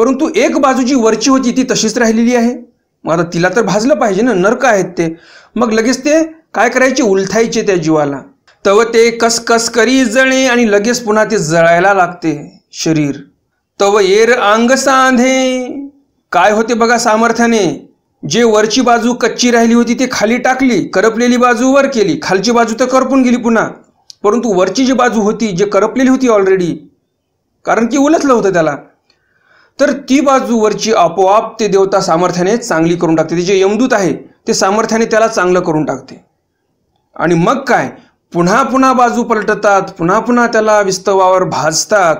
परंतु एक बाजू जी वरची होती ती तशीच राहिलेली आहे मग तिला तर भाजलं पाहिजे ना नरक आहेत ते मग लगेच ते काय करायचे उलथायचे त्या जीवाला तव ते कसकस करी जळे आणि लगेच पुन्हा ते जळायला लागते शरीर तव येर अंग सांधे काय होते बघा सामर्थ्याने जे वरची बाजू कच्ची राहिली होती ते खाली टाकली करपलेली बाजू वर केली खालची बाजू तर करपून गेली पुन्हा परंतु वरची जी बाजू होती जे करपलेली होती ऑलरेडी कारण की उलटलं होतं त्याला तर ती बाजूवरची आपोआप ते देवता सामर्थ्याने चांगली करून टाकते ते जे यमदूत आहे ते सामर्थ्याने त्याला चांगलं करून टाकते आणि मग काय पुन्हा पुन्हा बाजू पलटतात पुन्हा पुन्हा त्याला विस्तवावर भाजतात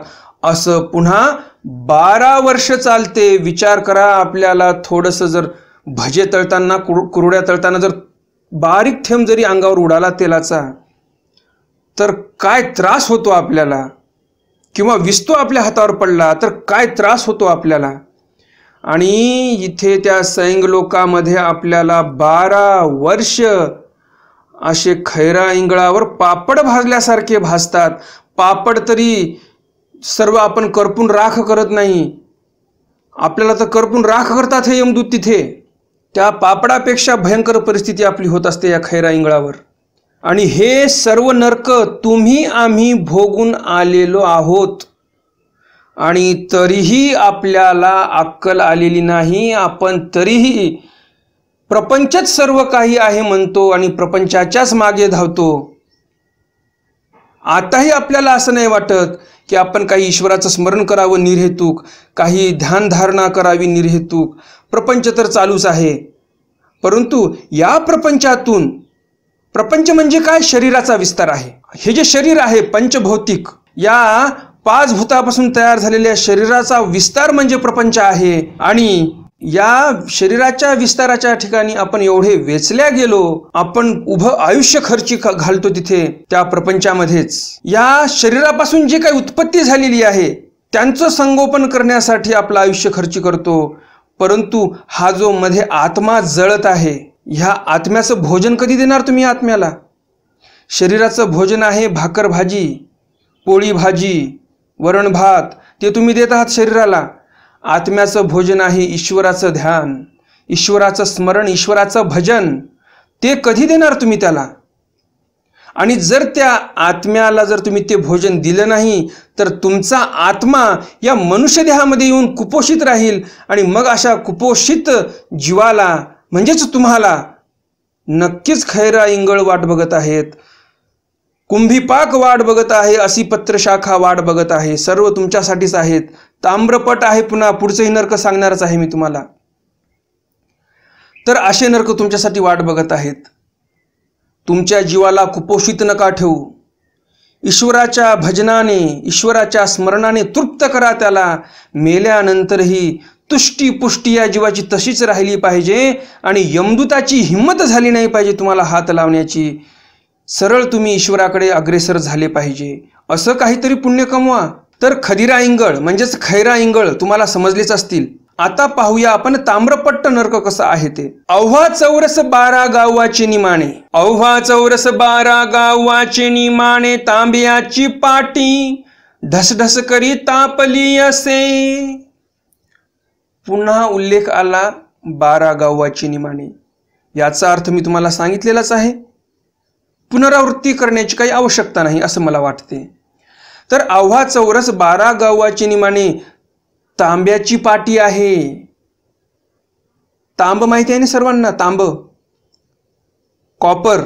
असं पुन्हा बारा वर्ष चालते विचार करा आपल्याला थोडंसं जर भजे तळताना कुर कुरड्या तळताना जर बारीक थेंब जरी अंगावर उडाला तेलाचा तर काय त्रास होतो आपल्याला किंवा विस्तो आपल्या हातावर पडला तर काय त्रास होतो आपल्याला आणि इथे त्या सैंग लोकामध्ये आपल्याला बारा वर्ष असे खैरा इंगळावर पापड भाजल्यासारखे भासतात पापड तरी सर्व आपण करपून राख करत नाही आपल्याला तर करपून राख करतात हे यमदूत तिथे त्या पापडापेक्षा भयंकर परिस्थिती आपली होत असते या खैरा इंगळावर आणि हे सर्व नर्क तुम्ही आम्ही भोगून आलेलो आहोत आणि तरीही आपल्याला अक्कल आलेली नाही आपण तरीही प्रपंचच सर्व काही आहे म्हणतो आणि प्रपंचाच्याच मागे धावतो आताही आपल्याला असं नाही वाटत की आपण काही ईश्वराचं स्मरण करावं निर्हेतुक काही ध्यानधारणा करावी निर्हेतुक प्रपंच तर चालूच आहे परंतु या प्रपंचातून प्रपंच म्हणजे काय शरीराचा विस्तार आहे हे जे शरीर आहे पंचभौतिक या पाच भूतापासून तयार झालेल्या शरीराचा विस्तार म्हणजे प्रपंच आहे आणि या शरीराच्या विस्ताराच्या ठिकाणी आपण एवढे वेचल्या गेलो आपण उभं आयुष्य खर्ची घालतो तिथे त्या प्रपंचामध्येच या शरीरापासून जी काही उत्पत्ती झालेली आहे त्यांचं संगोपन करण्यासाठी आपलं आयुष्य खर्ची करतो परंतु हा जो मध्ये आत्मा जळत आहे ह्या आत्म्याचं भोजन कधी देणार तुम्ही आत्म्याला शरीराचं भोजन आहे भाकर भाजी पोळी भाजी वरण भात ते तुम्ही देत आहात शरीराला आत्म्याचं भोजन आहे ईश्वराचं ध्यान ईश्वराचं स्मरण ईश्वराचं भजन ते कधी देणार तुम्ही त्याला आणि जर त्या आत्म्याला जर तुम्ही ते भोजन दिलं नाही तर तुमचा आत्मा या मनुष्यदेहामध्ये येऊन कुपोषित राहील आणि मग अशा कुपोषित जीवाला म्हणजेच तुम्हाला नक्कीच खैरा इंगळ वाट बघत आहेत कुंभीपाक वाट बघत आहे अशी पत्रशाखा वाट बघत आहे सर्व तुमच्यासाठीच आहेत ताम्रपट आहे पुन्हा पुढचंही नरक सांगणारच आहे मी तुम्हाला तर असे नरक तुमच्यासाठी वाट बघत आहेत तुमच्या जीवाला कुपोषित नका ठेवू ईश्वराच्या भजनाने ईश्वराच्या स्मरणाने तृप्त करा त्याला मेल्यानंतरही तुष्टी पुष्टी या जीवाची तशीच राहिली पाहिजे आणि यमदूताची हिंमत झाली नाही पाहिजे तुम्हाला हात लावण्याची सरळ तुम्ही ईश्वराकडे अग्रेसर झाले पाहिजे असं काहीतरी पुण्य कमवा तर खदिरा इंगळ म्हणजेच खैरा इंगळ तुम्हाला समजलेच असतील आता पाहूया आपण ताम्रपट्ट नरक कसं आहे ते अव्हा चौरस बारा गावाचे निमाणे अव्हा चौरस बारा गावाचे निमाणे तांब्याची पाटी ढसढस करी तापली असे पुन्हा उल्लेख आला बारा गावाची निमाणे याचा अर्थ मी तुम्हाला सांगितलेलाच आहे पुनरावृत्ती करण्याची काही आवश्यकता नाही असं मला वाटते तर आव्हा चौरस बारा गावाची निमाणे तांब्याची पाटी आहे तांब माहिती आहे ना सर्वांना तांब कॉपर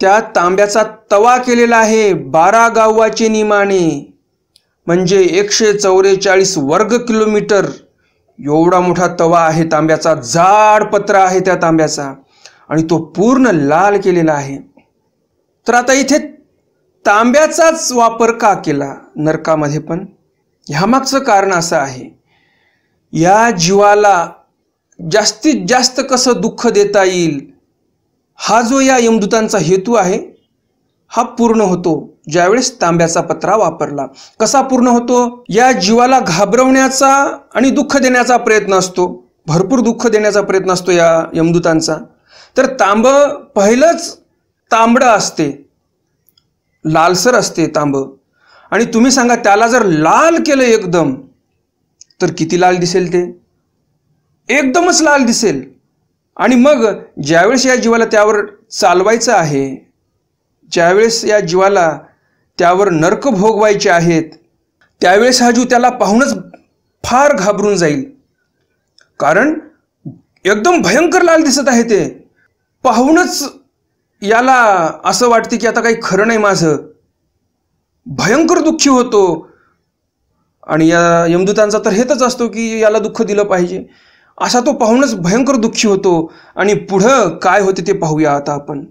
त्या तांब्याचा तवा केलेला आहे बारा गावाचे निमाणे म्हणजे एकशे चौवेचाळीस वर्ग किलोमीटर एवढा मोठा तवा आहे तांब्याचा जाड पत्र आहे त्या तांब्याचा आणि तो पूर्ण लाल केलेला आहे तर आता इथे तांब्याचाच वापर का केला नरकामध्ये पण ह्यामागचं कारण असं आहे या जीवाला जास्तीत जास्त कसं दुःख देता येईल हा जो या यमदूतांचा हेतू आहे हा पूर्ण होतो ज्यावेळेस तांब्याचा पत्रा वापरला कसा पूर्ण होतो या जीवाला घाबरवण्याचा आणि दुःख देण्याचा प्रयत्न असतो भरपूर दुःख देण्याचा प्रयत्न असतो या यमदूतांचा तर तांब पहिलंच तांबडं असते लालसर असते तांब आणि तुम्ही सांगा त्याला जर लाल केलं एकदम तर किती लाल दिसेल ते एकदमच लाल दिसेल आणि मग ज्यावेळेस या जीवाला त्यावर चालवायचं आहे ज्यावेळेस या जीवाला त्यावर नर्क भोगवायचे आहेत त्यावेळेस हा जीव त्याला पाहूनच फार घाबरून जाईल कारण एकदम भयंकर लाल दिसत आहे ते पाहूनच याला असं वाटते की आता काही खरं नाही माझं भयंकर दुःखी होतो आणि या यमदूतांचा तर हेच असतो की याला दुःख दिलं पाहिजे असा तो पाहूनच भयंकर दुःखी होतो आणि पुढं काय होते ते पाहूया आता आपण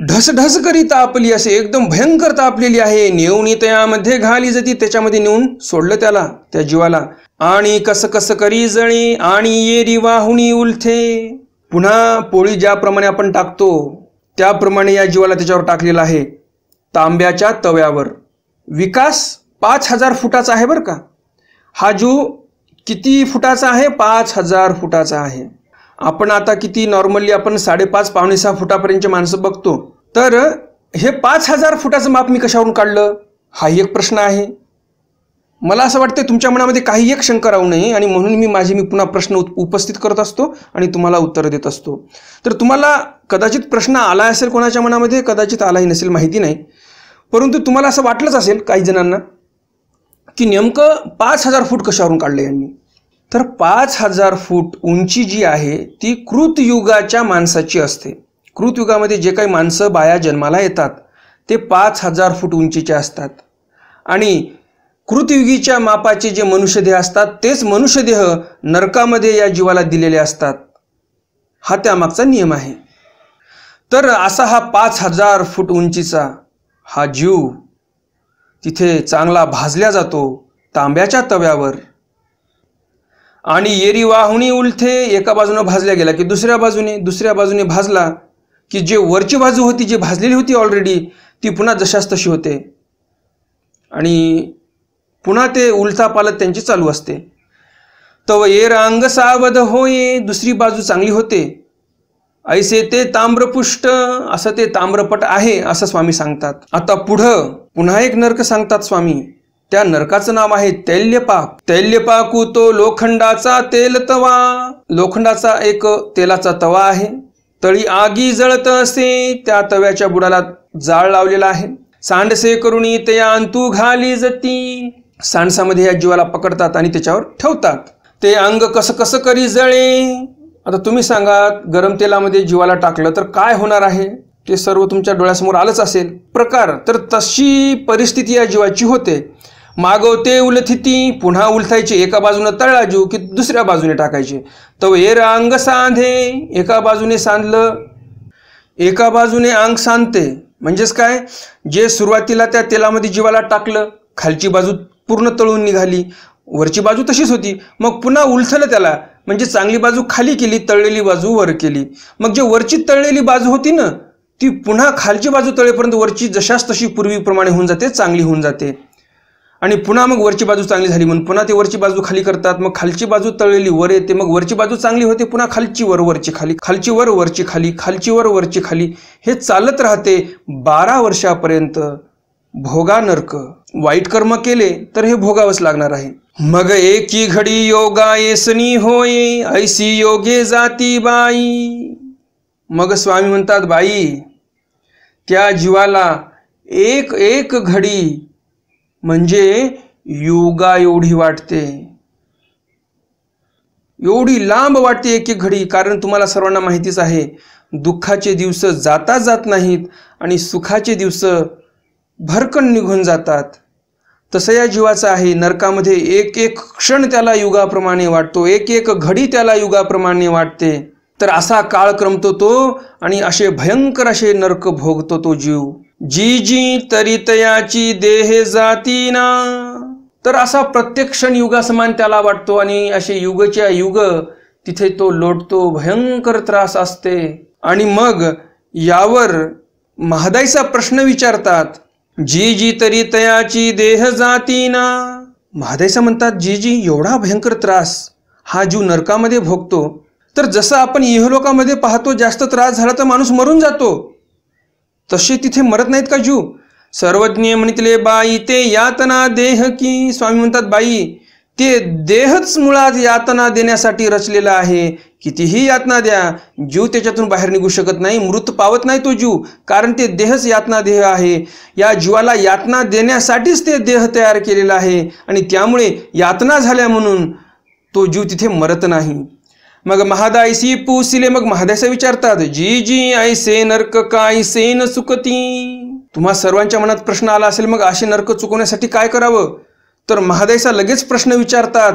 ढसढस करी तापली असे एकदम भयंकर तापलेली आहे नेऊनी त्यामध्ये घाली जाती त्याच्यामध्ये नेऊन सोडलं त्याला त्या जीवाला आणि कस कस करी जणी आणि येरी वाहुनी उलथे पुन्हा पोळी ज्याप्रमाणे आपण टाकतो त्याप्रमाणे या जीवाला त्याच्यावर टाकलेला आहे तांब्याच्या तव्यावर विकास पाच हजार फुटाचा आहे बरं का हा जीव किती फुटाचा आहे पाच हजार फुटाचा आहे आपण आता किती नॉर्मली आपण साडेपाच पावणे सहा फुटापर्यंतचे माणसं बघतो तर हे पाच हजार फुटाचं माप मी कशावरून काढलं हा एक प्रश्न आहे मला असं वाटतं तुमच्या मनामध्ये काही एक शंका राहू नये आणि म्हणून मी माझे मी पुन्हा प्रश्न उपस्थित करत असतो आणि तुम्हाला उत्तर देत असतो तर तुम्हाला कदाचित प्रश्न आला असेल कोणाच्या मनामध्ये कदाचित आलाही नसेल माहिती नाही परंतु तुम्हाला असं वाटलंच असेल काही जणांना की नेमकं पाच हजार फूट कशावरून काढलं यांनी तर पाच हजार फूट उंची जी आहे ती कृतयुगाच्या माणसाची असते कृतयुगामध्ये जे काही माणसं बाया जन्माला येतात ते पाच हजार फूट उंचीचे असतात आणि कृतयुगीच्या मापाचे जे मनुष्यदेह असतात तेच मनुष्यदेह नरकामध्ये या जीवाला दिलेले असतात हा त्यामागचा नियम आहे तर असा हा पाच हजार फूट उंचीचा हा जीव तिथे चांगला भाजल्या जातो तांब्याच्या तव्यावर आणि येरी वाहुनी उलथे एका बाजूने भाजल्या गेला की दुसऱ्या बाजूने दुसऱ्या बाजूने भाजला की जे वरची बाजू होती जी भाजलेली होती ऑलरेडी ती पुन्हा जशास तशी होते आणि पुन्हा ते उलथा पालत त्यांची चालू असते तव ये रांग सावध होये दुसरी बाजू चांगली होते ऐसे ते ताम्रपुष्ट असं ते ताम्रपट आहे असं स्वामी सांगतात आता पुढं पुन्हा एक नरक सांगतात स्वामी त्या नरकाचं नाव आहे तैल्यपाक तैल्यपाकू तो लोखंडाचा तेल तवा लोखंडाचा एक तेलाचा तवा आहे तळी आगी जळत असे त्या तव्याच्या बुडाला जाळ लावलेला आहे सांडसे करुणी ते अंतू घाली जती सांडसामध्ये या जीवाला पकडतात आणि त्याच्यावर ठेवतात ते अंग कसं कसं करी जळे आता तुम्ही सांगा गरम तेलामध्ये जीवाला टाकलं तर काय होणार आहे ते सर्व तुमच्या डोळ्यासमोर आलंच असेल प्रकार तर तशी परिस्थिती या जीवाची होते मागवते उलथिती पुन्हा उलथायचे एका बाजूनं तळाजू की दुसऱ्या बाजूने टाकायचे तव ये अंग सांधे एका बाजूने सांधलं एका बाजूने अंग सांधते म्हणजेच काय जे सुरुवातीला त्या तेलामध्ये जीवाला टाकलं खालची बाजू पूर्ण तळून निघाली वरची बाजू तशीच होती मग पुन्हा उलथलं त्याला म्हणजे चांगली बाजू खाली केली तळलेली बाजू वर केली मग जे वरची तळलेली बाजू होती ना ती पुन्हा खालची बाजू तळेपर्यंत वरची जशास तशी पूर्वीप्रमाणे होऊन जाते चांगली होऊन जाते आणि पुन्हा मग वरची बाजू चांगली झाली म्हणून पुन्हा ते वरची बाजू खाली करतात मग खालची बाजू तळलेली वर येते मग वरची बाजू चांगली होते पुन्हा खालची वर वरची खाली खालची वर वरची खाली खालची वर वरची खाली हे चालत राहते बारा वर्षापर्यंत भोगा नरक वाईट कर्म केले तर हे भोगावंच लागणार आहे मग एकी घडी योगा येसनी होय ऐसी योगे जाती बाई मग स्वामी म्हणतात बाई त्या जीवाला एक एक घडी म्हणजे योगा एवढी वाटते एवढी लांब वाटते एक एक घडी कारण तुम्हाला सर्वांना माहितीच आहे दुःखाचे दिवस जाता जात नाहीत आणि सुखाचे दिवस भरकण निघून जातात तसं या जीवाचं आहे नरकामध्ये एक एक क्षण त्याला युगाप्रमाणे वाटतो एक एक घडी त्याला युगाप्रमाणे वाटते तर असा काळ क्रमतो तो आणि असे भयंकर असे नरक भोगतो तो जीव जी जी तरितयाची देहे जातीना तर असा प्रत्येक क्षण युगासमान त्याला वाटतो आणि असे युगच्या युग तिथे तो लोटतो भयंकर त्रास असते आणि मग यावर महादाईचा प्रश्न विचारतात जी जी तरी तयाची देह जातीना महादाईचा म्हणतात जी जी एवढा भयंकर त्रास हा जीव नरकामध्ये भोगतो तर जसं आपण इहलोकामध्ये पाहतो जास्त त्रास झाला तर माणूस मरून जातो तसे तिथे मरत नाहीत का जीव सर्वज्ञ म्हणितले बाई ते यातना देह की स्वामी म्हणतात बाई ते देहच मुळात यातना देण्यासाठी रचलेला आहे कितीही यातना द्या जीव त्याच्यातून बाहेर निघू शकत नाही मृत पावत नाही तो जीव कारण ते देहच यातना देह आहे या जीवाला यातना देण्यासाठीच ते देह तयार केलेला आहे आणि त्यामुळे यातना झाल्या म्हणून तो जीव तिथे मरत नाही मग महादायसी पुसिले मग महादायसा विचारतात जी जी आयसे नरक से न चुकती तुम्हा सर्वांच्या मनात प्रश्न आला असेल मग असे नरक चुकवण्यासाठी काय करावं तर महादायसा लगेच प्रश्न विचारतात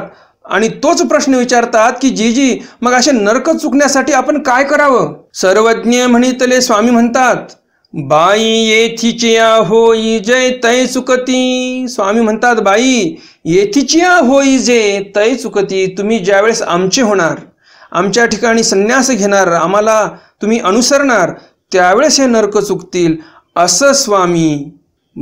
आणि तोच प्रश्न विचारतात की जी जी मग असे नरक चुकण्यासाठी आपण काय करावं सर्वज्ञ म्हणितले स्वामी म्हणतात बाई येथिचिया होई जय तय चुकती स्वामी म्हणतात बाई येथिचिया होई जे तय चुकती तुम्ही ज्यावेळेस आमचे होणार आमच्या ठिकाणी संन्यास घेणार आम्हाला तुम्ही अनुसरणार त्यावेळेस हे नरक चुकतील असं स्वामी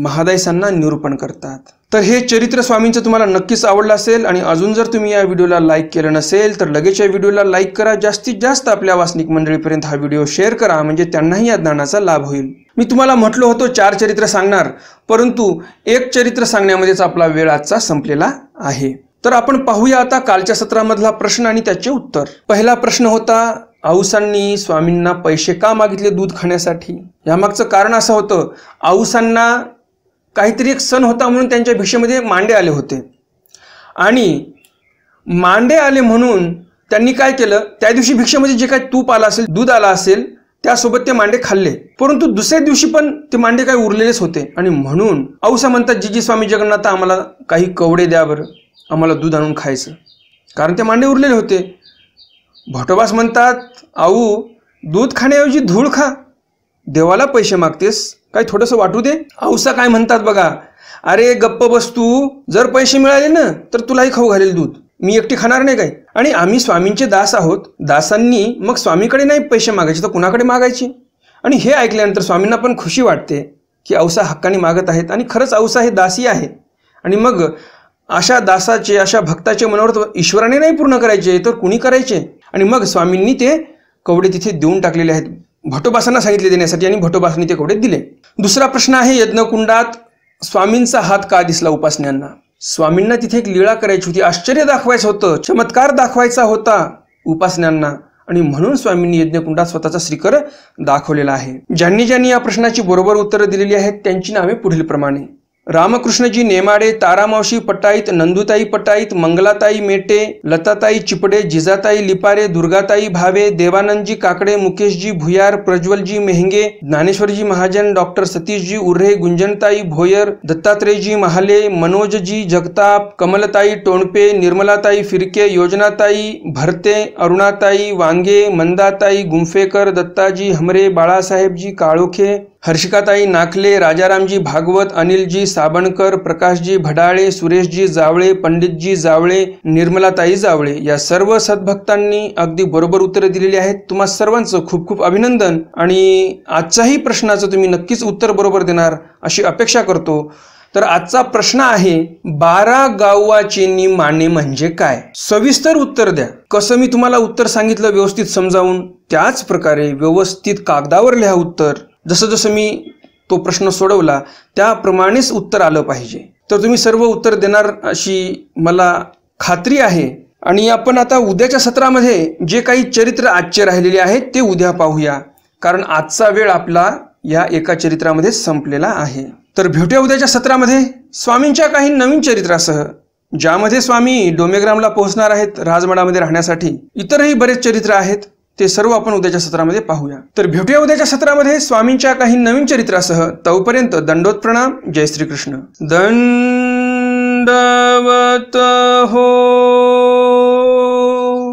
महादायसांना निरूपण करतात तर हे चरित्र स्वामींचं तुम्हाला नक्कीच आवडलं असेल आणि अजून जर तुम्ही या व्हिडिओला लाईक केलं नसेल तर लगेच या व्हिडिओला लाईक करा जास्तीत जास्त आपल्या वासनिक मंडळीपर्यंत हा व्हिडिओ शेअर करा म्हणजे त्यांनाही या ज्ञानाचा लाभ होईल मी तुम्हाला म्हटलो होतो चार चरित्र सांगणार परंतु एक चरित्र सांगण्यामध्येच आपला वेळ आजचा संपलेला आहे तर आपण पाहूया आता कालच्या सत्रामधला प्रश्न आणि त्याचे उत्तर पहिला प्रश्न होता आऊसांनी स्वामींना पैसे का मागितले दूध खाण्यासाठी यामागचं कारण असं होतं आऊसांना काहीतरी एक सण होता म्हणून त्यांच्या भिषेमध्ये मांडे आले होते आणि मांडे आले म्हणून त्यांनी काय केलं त्या दिवशी भिक्षेमध्ये जे काही तूप आलं असेल दूध आला असेल त्यासोबत ते मांडे खाल्ले परंतु दुसऱ्या दिवशी पण ते मांडे काही उरलेलेच होते आणि म्हणून औसा म्हणतात जीजी स्वामी जगन्नाथ आम्हाला काही कवडे द्या बरं आम्हाला दूध आणून खायचं कारण ते मांडे उरलेले होते भटोबास म्हणतात आऊ दूध खाण्याऐवजी धूळ खा देवाला पैसे मागतेस काय थोडंसं वाटू दे औसा काय म्हणतात बघा अरे गप्प बसतू जर पैसे मिळाले ना तर तुलाही खाऊ घालेल दूध मी एकटी खाणार नाही काय आणि आम्ही स्वामींचे दास आहोत दासांनी मग स्वामीकडे नाही पैसे मागायचे तर कुणाकडे मागायचे आणि हे ऐकल्यानंतर स्वामींना पण खुशी वाटते की औसा हक्काने मागत आहेत आणि खरंच औसा हे दासी आहे आणि मग अशा दासाचे अशा भक्ताचे मनोरथ ईश्वराने नाही पूर्ण करायचे तर कुणी करायचे आणि मग स्वामींनी ते कवडे तिथे देऊन टाकलेले आहेत भटोबासांना सांगितले देण्यासाठी आणि भटोबासांनी ते कवडे दिले दुसरा प्रश्न आहे यज्ञकुंडात स्वामींचा हात का दिसला उपासण्यांना स्वामींना तिथे एक लीळा करायची होती आश्चर्य दाखवायचं होतं चमत्कार दाखवायचा होता उपासण्यांना आणि म्हणून स्वामींनी यज्ञकुंडात स्वतःचा श्रीकर दाखवलेला आहे ज्यांनी ज्यांनी या प्रश्नाची बरोबर उत्तरं दिलेली आहेत त्यांची नावे पुढील प्रमाणे रामकृष्णजी नेमाडे तारामावशी पटाईत नंदुताई पटाईत मंगलाताई मेटे लताताई चिपडे जिजाताई लिपारे दुर्गाताई भावे देवानंदजी काकडे मुकेशजी भुयार प्रज्वलजी मेहंगे ज्ञानेश्वरजी महाजन डॉक्टर सतीशजी उर्हे गुंजनताई भोयर दत्तात्रेयजी महाले मनोजजी जगताप कमलताई टोणपे निर्मलाताई फिरके योजनाताई भरते अरुणाताई वांगे मंदाताई गुंफेकर दत्ताजी हमरे बाळासाहेबजी काळोखे हर्षिकाताई नाखले राजारामजी भागवत अनिलजी साबणकर प्रकाशजी भडाळे सुरेशजी जावळे पंडितजी जावळे निर्मलाताई जावळे या सर्व सद्भक्तांनी अगदी बरोबर उत्तरं दिलेली आहेत तुम्हा सर्वांचं खूप खूप अभिनंदन आणि आजच्याही प्रश्नाचं तुम्ही नक्कीच उत्तर बरोबर देणार अशी अपेक्षा करतो तर आजचा प्रश्न आहे बारा गावाचेनी माने म्हणजे काय सविस्तर उत्तर द्या कसं मी तुम्हाला उत्तर सांगितलं व्यवस्थित समजावून त्याच प्रकारे व्यवस्थित कागदावर लिहा उत्तर जसं जसं मी तो प्रश्न सोडवला त्याप्रमाणेच उत्तर आलं पाहिजे तर तुम्ही सर्व उत्तर देणार अशी मला खात्री आहे आणि आपण आता उद्याच्या सत्रामध्ये जे काही चरित्र आजचे राहिलेले आहेत ते उद्या पाहूया कारण आजचा वेळ आपला या एका चरित्रामध्ये संपलेला आहे तर भेटूया उद्याच्या सत्रामध्ये स्वामींच्या काही नवीन चरित्रासह ज्यामध्ये स्वामी डोमेग्रामला पोहोचणार आहेत राजमडामध्ये राहण्यासाठी इतरही बरेच चरित्र आहेत ते सर्व आपण उद्याच्या सत्रामध्ये पाहूया तर भेटूया उद्याच्या सत्रामध्ये स्वामींच्या काही नवीन चरित्रासह तोपर्यंत दंडोत प्रणाम जय कृष्ण। दंडवत हो